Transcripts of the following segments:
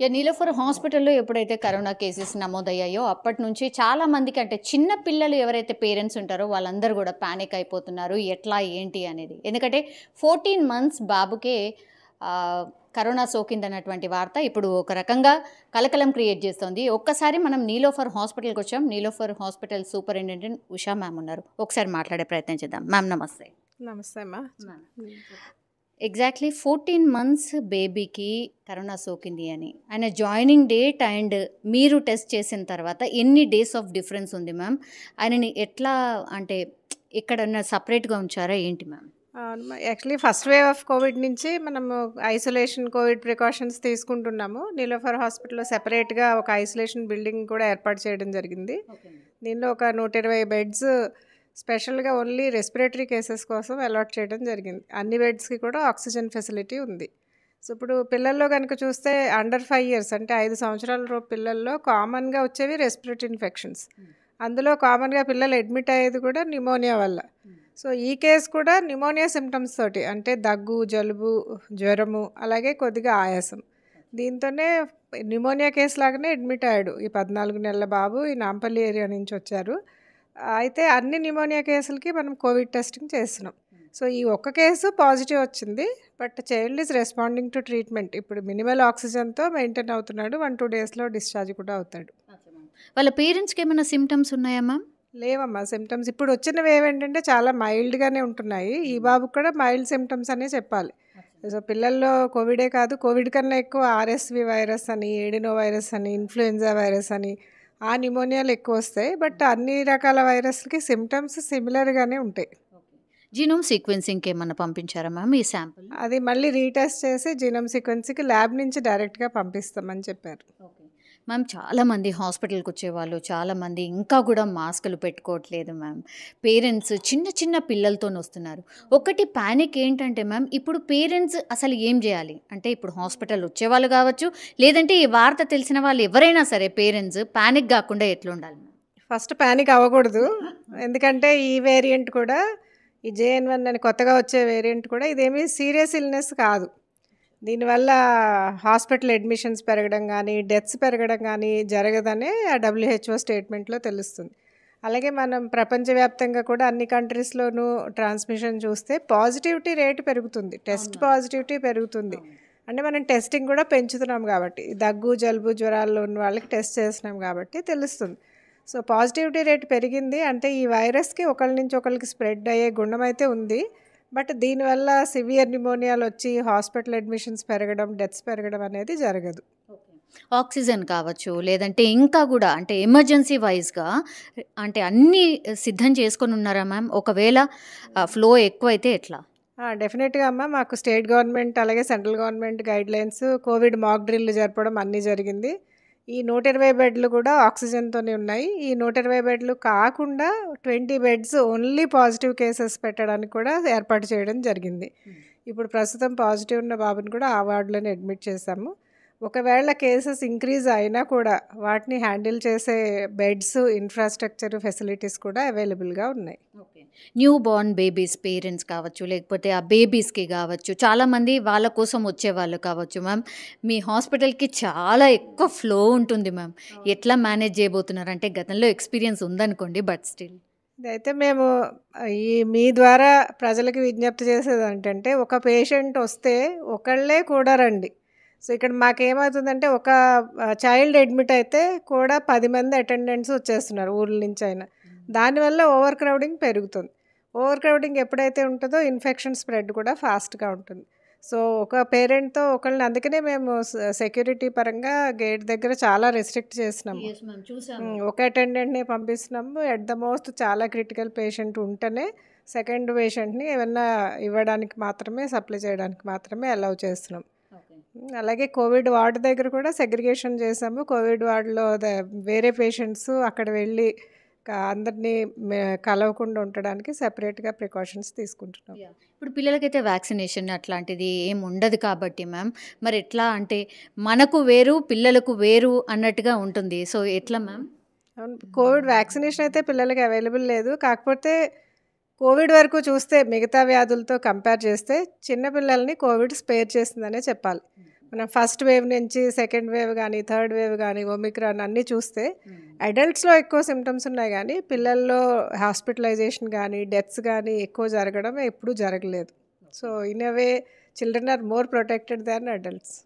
ఇక నీలఫర్ హాస్పిటల్లో ఎప్పుడైతే కరోనా కేసెస్ నమోదయ్యాయో అప్పటి నుంచి చాలా మందికి అంటే చిన్న పిల్లలు ఎవరైతే పేరెంట్స్ ఉంటారో వాళ్ళందరూ కూడా పానిక్ అయిపోతున్నారు ఎట్లా ఏంటి అనేది ఎందుకంటే ఫోర్టీన్ మంత్స్ బాబుకే కరోనా సోకిందన్నటువంటి వార్త ఇప్పుడు ఒక రకంగా కలకలం క్రియేట్ చేస్తుంది ఒక్కసారి మనం నీలోఫర్ హాస్పిటల్కి వచ్చాం Niloufer hospital superintendent Usha ma'am ఉన్నారు ఒకసారి మాట్లాడే ప్రయత్నం చేద్దాం మ్యామ్ నమస్తే నమస్తే అమ్మా ఎగ్జాక్ట్లీ ఫోర్టీన్ మంత్స్ బేబీకి కరోనా సోకింది అని ఆయన జాయినింగ్ డేట్ అండ్ మీరు టెస్ట్ చేసిన తర్వాత ఎన్ని డేస్ ఆఫ్ డిఫరెన్స్ ఉంది మ్యామ్ ఆయనని ఎట్లా అంటే ఎక్కడన్నా సపరేట్గా ఉంచారా ఏంటి ma'am actually first wave of Covid నుంచి మనము ఐసోలేషన్ కోవిడ్ ప్రికాషన్స్ తీసుకుంటున్నాము నీలోఫర్ హాస్పిటల్లో సెపరేట్గా ఒక ఐసోలేషన్ బిల్డింగ్ కూడా ఏర్పాటు చేయడం జరిగింది దీనిలో ఒక నూట ఇరవై బెడ్స్ స్పెషల్గా ఓన్లీ రెస్పిరేటరీ కేసెస్ కోసం అలాట్ చేయడం జరిగింది అన్ని బెడ్స్కి కూడా ఆక్సిజన్ ఫెసిలిటీ ఉంది సో ఇప్పుడు పిల్లల్లో కనుక చూస్తే అండర్ ఫైవ్ ఇయర్స్ అంటే ఐదు సంవత్సరాల రోజు పిల్లల్లో కామన్గా వచ్చేవి రెస్పిరేటరీ ఇన్ఫెక్షన్స్ అందులో కామన్గా పిల్లలు అడ్మిట్ అయ్యేది కూడా న్యూమోనియా వల్ల సో ఈ కేసు కూడా న్యూమోనియా సిమ్టమ్స్ తోటి అంటే దగ్గు జలుబు జ్వరము అలాగే కొద్దిగా ఆయాసం దీంతోనే న్యూమోనియా కేసు లాగానే అడ్మిట్ అయ్యాడు ఈ పద్నాలుగు నెలల బాబు ఈ నాంపల్లి ఏరియా నుంచి వచ్చారు అయితే అన్ని న్యూమోనియా కేసులకి మనం కోవిడ్ టెస్టింగ్ చేస్తున్నాం సో ఈ ఒక్క కేసు పాజిటివ్ వచ్చింది but child is responding to treatment ఇప్పుడు మినిమల్ ఆక్సిజన్తో మెయింటైన్ అవుతున్నాడు వన్ టూ డేస్లో డిశ్చార్జ్ కూడా అవుతాడు వాళ్ళ పేరెంట్స్కి ఏమైనా సిమ్టమ్స్ ఉన్నాయా మ్యామ్ లేవమ్మా సిమ్టమ్స్ ఇప్పుడు వచ్చినవి ఏమేంటంటే చాలా మైల్డ్గానే ఉంటున్నాయి ఈ బాబు కూడా మైల్డ్ సిమ్టమ్స్ అనే చెప్పాలి సో పిల్లల్లో కోవిడే కాదు కోవిడ్ కన్నా ఎక్కువ ఆర్ఎస్వి వైరస్ అని ఏడినో వైరస్ అని ఇన్ఫ్లుయెంజా వైరస్ అని ఆ న్యూమోనియాలు ఎక్కువ వస్తాయి బట్ అన్ని రకాల వైరస్లకి సిమ్టమ్స్ సిమిలర్గానే ఉంటాయి జీనోమ్ సీక్వెన్సింగ్కి ఏమన్నా పంపించారా మ్యామ్ ఈ శాంపుల్ అది మళ్ళీ రీటెస్ట్ చేసి జీనోమ్ సీక్వెన్సింగ్కి ల్యాబ్ నుంచి డైరెక్ట్గా పంపిస్తామని చెప్పారు మ్యామ్ చాలామంది హాస్పిటల్కి వచ్చేవాళ్ళు చాలామంది ఇంకా కూడా మాస్కులు పెట్టుకోవట్లేదు మ్యామ్ పేరెంట్స్ చిన్న చిన్న పిల్లలతో వస్తున్నారు ఒకటి ప్యానిక్ ఏంటంటే మ్యామ్ ఇప్పుడు పేరెంట్స్ అసలు ఏం చేయాలి అంటే ఇప్పుడు హాస్పిటల్ వచ్చేవాళ్ళు కావచ్చు లేదంటే ఈ వార్త తెలిసిన వాళ్ళు ఎవరైనా సరే పేరెంట్స్ ప్యానిక్ కాకుండా ఎట్లా ఉండాలి ఫస్ట్ ప్యానిక్ అవ్వకూడదు ఎందుకంటే ఈ వేరియంట్ కూడా ఈ జేఎన్ వన్ అని కొత్తగా వచ్చే వేరియంట్ కూడా ఇదేమీ సీరియస్ ఇల్నెస్ కాదు దీనివల్ల హాస్పిటల్ అడ్మిషన్స్ పెరగడం కానీ డెత్స్ పెరగడం కానీ జరగదనే డబ్ల్యూహెచ్ఓ స్టేట్మెంట్లో తెలుస్తుంది అలాగే మనం ప్రపంచవ్యాప్తంగా కూడా అన్ని కంట్రీస్లోనూ ట్రాన్స్మిషన్ చూస్తే పాజిటివిటీ రేటు పెరుగుతుంది టెస్ట్ పాజిటివిటీ పెరుగుతుంది అంటే మనం టెస్టింగ్ కూడా పెంచుతున్నాం కాబట్టి దగ్గు జలుబు జ్వరాల్లో ఉన్న వాళ్ళకి టెస్ట్ చేస్తున్నాం కాబట్టి తెలుస్తుంది సో పాజిటివిటీ రేట్ పెరిగింది అంటే ఈ వైరస్కి ఒకరి నుంచి ఒకరికి స్ప్రెడ్ అయ్యే గుణం అయితే ఉంది బట్ దీనివల్ల సివియర్ న్యూమోనియాలు వచ్చి హాస్పిటల్ అడ్మిషన్స్ పెరగడం డెత్స్ పెరగడం అనేది జరగదు ఆక్సిజన్ కావచ్చు లేదంటే ఇంకా కూడా అంటే ఎమర్జెన్సీ వైజ్గా అంటే అన్నీ సిద్ధం చేసుకొని ఉన్నారా మ్యామ్ ఒకవేళ ఫ్లో ఎక్కువైతే ఎట్లా డెఫినెట్గా అమ్మ మాకు స్టేట్ గవర్నమెంట్ అలాగే central government guidelines Covid mock drill జరపడం అన్నీ జరిగింది ఈ నూట ఇరవై బెడ్లు కూడా ఆక్సిజన్తోనే ఉన్నాయి ఈ నూట ఇరవై బెడ్లు కాకుండా twenty beds only positive cases పెట్టడానికి కూడా ఏర్పాటు చేయడం జరిగింది ఇప్పుడు ప్రస్తుతం పాజిటివ్ ఉన్న బాబుని కూడా ఆ వార్డులోనే అడ్మిట్ చేశాము ఒకవేళ కేసెస్ ఇంక్రీజ్ అయినా కూడా వాటిని హ్యాండిల్ చేసే బెడ్స్ ఇన్ఫ్రాస్ట్రక్చర్ ఫెసిలిటీస్ కూడా అవైలబుల్గా ఉన్నాయి okay newborn babies parents కావచ్చు లేకపోతే ఆ బేబీస్కి కావచ్చు చాలామంది వాళ్ళ కోసం వచ్చేవాళ్ళు కావచ్చు మ్యామ్ మీ హాస్పిటల్కి చాలా ఎక్కువ ఫ్లో ఉంటుంది మ్యామ్ ఎట్లా మేనేజ్ చేయబోతున్నారు అంటే గతంలో ఎక్స్పీరియన్స్ ఉందనుకోండి బట్ స్టిల్ అయితే మేము ఈ మీ ద్వారా ప్రజలకు విజ్ఞప్తి చేసేది ఏంటంటే ఒక పేషెంట్ వస్తే ఒకళ్ళే కూడా రండి సో ఇక్కడ మాకేమవుతుందంటే ఒక చైల్డ్ అడ్మిట్ అయితే కూడా పది మంది అటెండెంట్స్ వచ్చేస్తున్నారు ఊర్ల నుంచి అయినా hmm. దానివల్ల ఓవర్ క్రౌడింగ్ పెరుగుతుంది ఓవర్ క్రౌడింగ్ ఎప్పుడైతే ఉంటుందో ఇన్ఫెక్షన్ స్ప్రెడ్ కూడా ఫాస్ట్గా ఉంటుంది సో ఒక పేరెంట్తో ఒకళ్ళని అందుకనే మేము సెక్యూరిటీ పరంగా గేట్ దగ్గర చాలా రెస్ట్రిక్ట్ చేసినాము hmm, ఒక అటెండెంట్ని పంపిస్తున్నాము ఎట్ ద మోస్ట్ చాలా క్రిటికల్ పేషెంట్ ఉంటేనే సెకండ్ పేషెంట్ని ఏమన్నా ఇవ్వడానికి మాత్రమే సప్లై చేయడానికి మాత్రమే అలౌ చేస్తున్నాం అలాగే కోవిడ్ వార్డు దగ్గర కూడా సెగ్రిగేషన్ చేసాము కోవిడ్ వార్డులో వేరే పేషెంట్స్ అక్కడ వెళ్ళి అందరినీ కలవకుండా ఉండడానికి సెపరేట్గా ప్రికాషన్స్ తీసుకుంటున్నాం ఇప్పుడు పిల్లలకైతే వ్యాక్సినేషన్ అట్లాంటిది ఏం ఉండదు కాబట్టి మ్యామ్ మరి ఎట్లా అంటే మనకు వేరు పిల్లలకు వేరు అన్నట్టుగా ఉంటుంది సో ఎట్లా మ్యామ్ కోవిడ్ వ్యాక్సినేషన్ అయితే పిల్లలకి అవైలబుల్ లేదు కాకపోతే కోవిడ్ వరకు చూస్తే మిగతా వ్యాధులతో కంపేర్ చేస్తే చిన్నపిల్లల్ని కోవిడ్ స్పేర్ చేసిందనే చెప్పాలి మనం ఫస్ట్ వేవ్ నుంచి సెకండ్ వేవ్ కానీ థర్డ్ వేవ్ కానీ ఒమిక్రాన్ అన్నీ చూస్తే అడల్ట్స్లో ఎక్కువ సిమ్టమ్స్ ఉన్నాయి కానీ పిల్లల్లో హాస్పిటలైజేషన్ కానీ డెత్స్ కానీ ఎక్కువ జరగడం ఎప్పుడూ జరగలేదు so in a way children are more protected than adults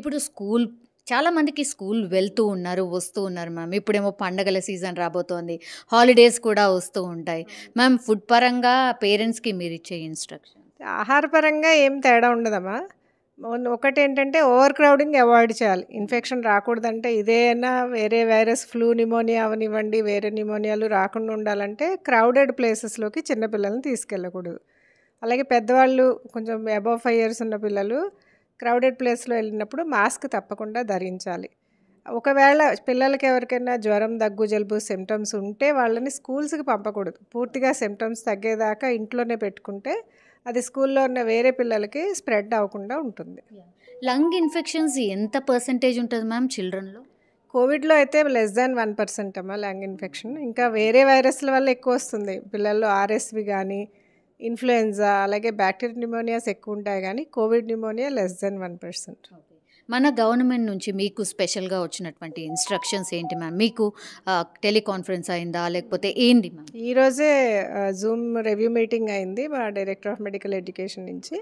ఇప్పుడు స్కూల్ చాలామందికి స్కూల్ వెళ్తూ ఉన్నారు వస్తూ ఉన్నారు మ్యామ్ ఇప్పుడేమో పండగల సీజన్ రాబోతోంది హాలిడేస్ కూడా వస్తూ ఉంటాయి మ్యామ్ ఫుడ్ పరంగా పేరెంట్స్కి మీరు ఇచ్చే ఇన్స్ట్రక్షన్ ఆహారపరంగా ఏం తేడా ఉండదమ్మా ఒకటి ఏంటంటే ఓవర్ క్రౌడింగ్ అవాయిడ్ చేయాలి ఇన్ఫెక్షన్ రాకూడదంటే ఇదేనా వేరే వైరస్ ఫ్లూ నిమోనియా అవనివ్వండి వేరే నిమోనియాలు రాకుండా ఉండాలంటే క్రౌడెడ్ ప్లేసెస్లోకి చిన్నపిల్లల్ని తీసుకెళ్ళకూడదు అలాగే పెద్దవాళ్ళు కొంచెం అబౌవ్ ఫైవ్ ఇయర్స్ ఉన్న పిల్లలు క్రౌడెడ్ ప్లేస్లో వెళ్ళినప్పుడు మాస్క్ తప్పకుండా ధరించాలి ఒకవేళ పిల్లలకి ఎవరికైనా జ్వరం దగ్గు జలుబు సిమ్టమ్స్ ఉంటే వాళ్ళని స్కూల్స్కి పంపకూడదు పూర్తిగా సిమ్టమ్స్ తగ్గేదాకా ఇంట్లోనే పెట్టుకుంటే అది స్కూల్లో ఉన్న వేరే పిల్లలకి స్ప్రెడ్ అవ్వకుండా ఉంటుంది లంగ్ ఇన్ఫెక్షన్స్ ఎంత పర్సంటేజ్ ఉంటుంది మ్యామ్ చిల్డ్రన్లో కోవిడ్లో అయితే లెస్ దాన్ వన్ పర్సెంట్ అమ్మ లంగ్ ఇన్ఫెక్షన్ ఇంకా వేరే వైరస్ల వల్ల ఎక్కువ వస్తుంది పిల్లల్లో ఆర్ఎస్వి కానీ ఇన్ఫ్లుయెన్జా అలాగే బ్యాక్టీరియల్ న్యూమోనియాస్ ఎక్కువ ఉంటాయి కానీ Covid pneumonia less than one percent మన గవర్నమెంట్ నుంచి మీకు స్పెషల్గా వచ్చినటువంటి ఇన్స్ట్రక్షన్స్ ఏంటి మ్యామ్ మీకు టెలికాన్ఫరెన్స్ అయిందా లేకపోతే ఏంటి మ్యామ్ ఈరోజే జూమ్ రివ్యూ మీటింగ్ అయింది మా డైరెక్టర్ ఆఫ్ మెడికల్ ఎడ్యుకేషన్ నుంచి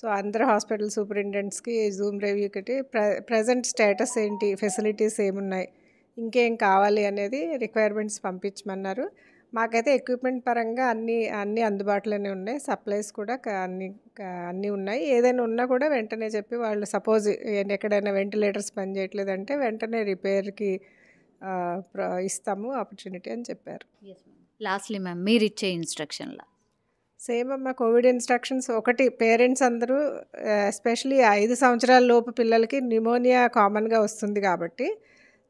సో అందరు హాస్పిటల్ సూపరింటెండెంట్స్కి జూమ్ రివ్యూ కట్టి ప్రజెంట్ స్టేటస్ ఏంటి ఫెసిలిటీస్ ఏమున్నాయి ఇంకేం కావాలి అనేది రిక్వైర్మెంట్స్ పంపించమన్నారు మాకైతే ఎక్విప్మెంట్ పరంగా అన్నీ అన్నీ అందుబాటులోనే ఉన్నాయి సప్లైస్ కూడా అన్ని అన్నీ ఉన్నాయి ఏదైనా ఉన్నా కూడా వెంటనే చెప్పి వాళ్ళు సపోజ్ ఎక్కడైనా వెంటిలేటర్స్ పని చేయట్లేదంటే వెంటనే రిపేర్కి ఇస్తాము ఆపర్చునిటీ అని చెప్పారు లాస్ట్లీ మ్యామ్ మీరు ఇచ్చే ఇన్స్ట్రక్షన్లా సేమ్ అమ్మ కోవిడ్ ఇన్స్ట్రక్షన్స్ ఒకటి పేరెంట్స్ అందరూ ఎస్పెషలీ ఐదు సంవత్సరాల లోపు పిల్లలకి న్యూమోనియా కామన్గా వస్తుంది కాబట్టి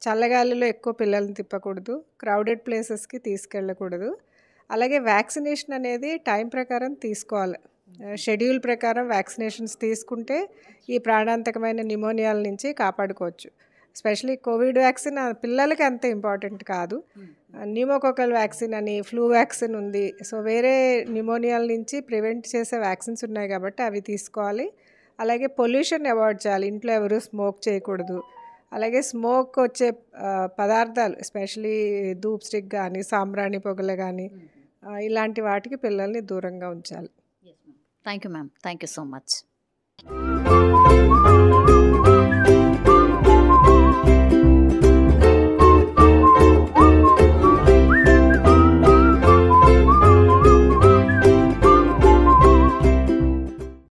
చల్లగాలిలో ఎక్కువ పిల్లల్ని తిప్పకూడదు క్రౌడెడ్ ప్లేసెస్కి తీసుకెళ్ళకూడదు అలాగే వ్యాక్సినేషన్ అనేది టైం ప్రకారం తీసుకోవాలి షెడ్యూల్ ప్రకారం వ్యాక్సినేషన్స్ తీసుకుంటే ఈ ప్రాణాంతకమైన న్యూమోనియాల నుంచి కాపాడుకోవచ్చు స్పెషలీ కోవిడ్ వ్యాక్సిన్ పిల్లలకి అంత ఇంపార్టెంట్ కాదు న్యూమోకోకల్ వ్యాక్సిన్ అని ఫ్లూ వ్యాక్సిన్ ఉంది సో వేరే న్యూమోనియాల నుంచి ప్రివెంట్ చేసే వ్యాక్సిన్స్ ఉన్నాయి కాబట్టి అవి తీసుకోవాలి అలాగే పొల్యూషన్ అవాయిడ్ చేయాలి ఇంట్లో ఎవరు స్మోక్ చేయకూడదు అలాగే స్మోక్ వచ్చే పదార్థాలు ఎస్పెషలీ ధూప్ స్టిక్ కానీ సాంబ్రాణి పొగలు కానీ mm-hmm. ఇలాంటి వాటికి పిల్లల్ని దూరంగా ఉంచాలి thank you ma'am thank you so much